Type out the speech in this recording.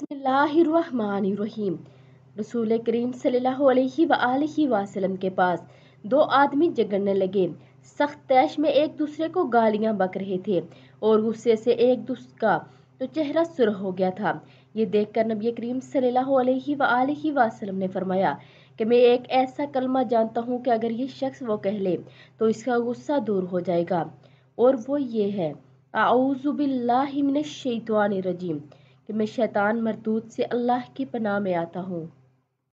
बसमीम रसूल करीम सल्लल्लाहु अलैहि वसल्लम के पास दो आदमी जगड़ने लगे सख्त तैश में एक दूसरे को गालियां बक रहे थे और गुस्से से एक दूसरे का तो चेहरा सुर हो गया था ये देखकर नबी करीम सल्लल्लाहु अलैहि वसल्लम ने फरमाया कि मैं एक ऐसा कलमा जानता हूँ कि अगर ये शख्स वो कह ले तो इसका गुस्सा दूर हो जाएगा और वो ये है आउज़बिल्लिमिनशैतवान रजीम कि मैं शैतान मरदूत से अल्लाह की पनाह में आता हूँ